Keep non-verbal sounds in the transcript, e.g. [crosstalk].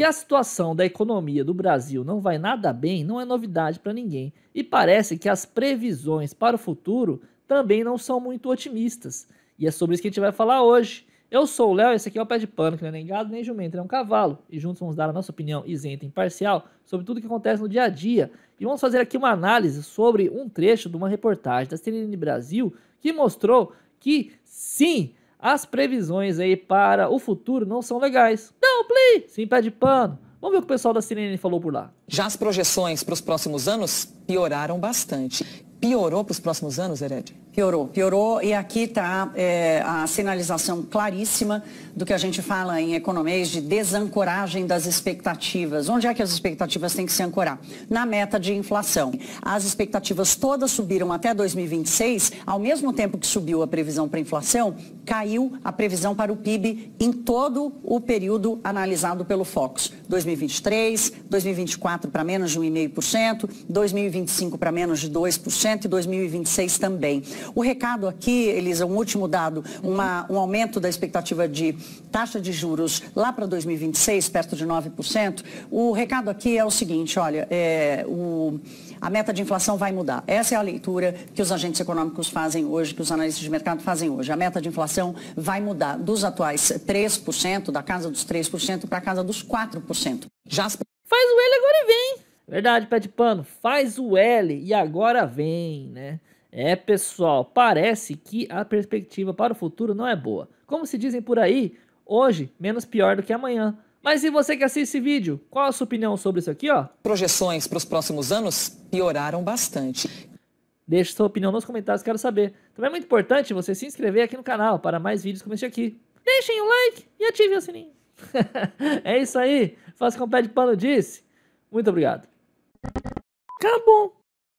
Que a situação da economia do Brasil não vai nada bem não é novidade para ninguém, e parece que as previsões para o futuro também não são muito otimistas. E é sobre isso que a gente vai falar hoje. Eu sou o Léo, esse aqui é o Pé de Pano, que não é nem gado nem jumento, é um cavalo. E juntos vamos dar a nossa opinião isenta e imparcial sobre tudo o que acontece no dia a dia. E vamos fazer aqui uma análise sobre um trecho de uma reportagem da CNN Brasil que mostrou que, sim, as previsões aí para o futuro não são legais. Não, pé de pano. Vamos ver o que o pessoal da CNN falou por lá. Já as projeções para os próximos anos pioraram bastante. Piorou para os próximos anos, Hered? Piorou, piorou. E aqui está é, a sinalização claríssima do que a gente fala em economês é de desancoragem das expectativas. Onde é que as expectativas têm que se ancorar? Na meta de inflação. As expectativas todas subiram até 2026, ao mesmo tempo que subiu a previsão para a inflação, caiu a previsão para o PIB em todo o período analisado pelo Fox. 2023, 2024 para menos de 1,5%, 2025 para menos de 2% e 2026 também. O recado aqui, Elisa, um último dado, uma, um aumento da expectativa de taxa de juros lá para 2026, perto de 9%. O recado aqui é o seguinte, olha, é, o, a meta de inflação vai mudar. Essa é a leitura que os agentes econômicos fazem hoje, que os analistas de mercado fazem hoje. A meta de inflação vai mudar dos atuais 3%, da casa dos 3%, para a casa dos 4%. Já Faz o L agora e vem. Verdade, pé de pano. Faz o L e agora vem, né? É, pessoal, parece que a perspectiva para o futuro não é boa. Como se dizem por aí, hoje menos pior do que amanhã. Mas e você que assiste esse vídeo, qual a sua opinião sobre isso aqui, ó? Projeções para os próximos anos pioraram bastante. Deixe sua opinião nos comentários, quero saber. Também é muito importante você se inscrever aqui no canal para mais vídeos como esse aqui. Deixem o um like e ativem o sininho. [laughs] é isso aí, faça como o Pé de Pano disse. Muito obrigado. Acabou.